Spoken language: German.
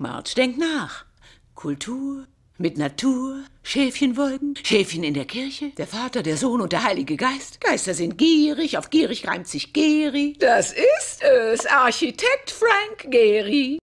Marge, denkt nach. Kultur, mit Natur, Schäfchenwolken, Schäfchen in der Kirche, der Vater, der Sohn und der Heilige Geist. Geister sind gierig, auf gierig reimt sich Geri. Das ist es, Architekt Frank Gehry.